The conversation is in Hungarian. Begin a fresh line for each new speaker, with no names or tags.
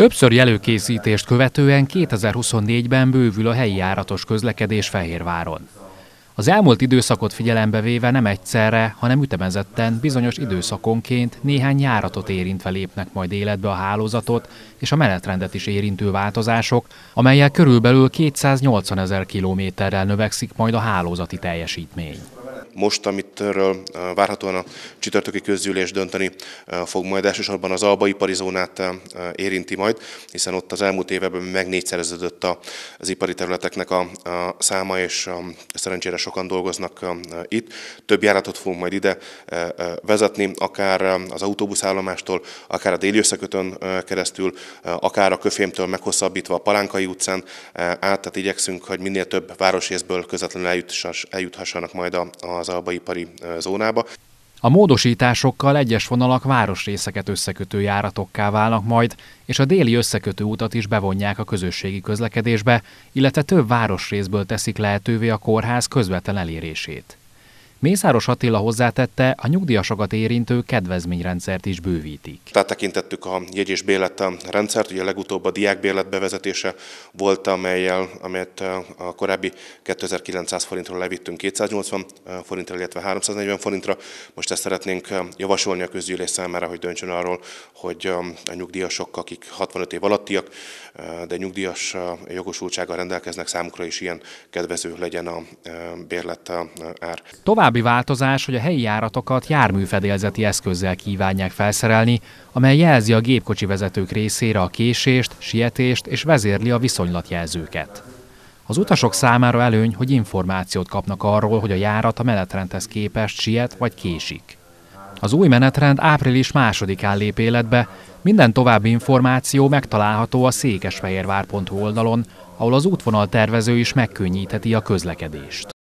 Többször jelőkészítést követően 2024-ben bővül a helyi járatos közlekedés Fehérváron. Az elmúlt időszakot figyelembe véve nem egyszerre, hanem ütemezetten bizonyos időszakonként néhány járatot érintve lépnek majd életbe a hálózatot és a menetrendet is érintő változások, amelyel körülbelül 280 ezer kilométerrel növekszik majd a hálózati teljesítmény
most, amitről eh, várhatóan a csütörtöki közgyűlés dönteni eh, fog majd elsősorban az albaipari zónát eh, érinti majd, hiszen ott az elmúlt években megnégyszereződött az ipari területeknek a száma, és szerencsére sokan dolgoznak itt. Több járatot fogunk majd ide vezetni, akár az autóbuszállomástól, akár a déli összekötön keresztül, akár a köfémtől meghosszabbítva a Palánkai utcán át, tehát igyekszünk, hogy minél több városrészből közvetlenül eljuthassanak majd a az albaipari zónába.
A módosításokkal egyes vonalak városrészeket összekötő járatokká válnak majd, és a déli összekötő utat is bevonják a közösségi közlekedésbe, illetve több városrészből teszik lehetővé a kórház közvetlen elérését. Mészáros Attila hozzátette, a nyugdíjasokat érintő kedvezményrendszert is
bővítik. Tehát tekintettük a jegy és bérlet rendszert, ugye a legutóbb a diákbérlet bevezetése volt, amelyel, amelyet eh, a korábbi 2900 forintról levittünk 280 eh, forintra, illetve 340 forintra. Most ezt szeretnénk eh, javasolni a közgyűlés számára, hogy döntsön arról, hogy a nyugdíjasok, akik 65 év alattiak, de nyugdíjas jogosultsággal rendelkeznek, számukra is ilyen kedvező legyen a bérlet ár.
Tovább További változás, hogy a helyi járatokat járműfedélzeti eszközzel kívánják felszerelni, amely jelzi a gépkocsi vezetők részére a késést, sietést és vezérli a viszonylatjelzőket. Az utasok számára előny, hogy információt kapnak arról, hogy a járat a menetrendhez képest siet vagy késik. Az új menetrend április másodikán lép életbe, minden további információ megtalálható a székesfehérvár.hu oldalon, ahol az útvonal tervező is megkönnyítheti a közlekedést.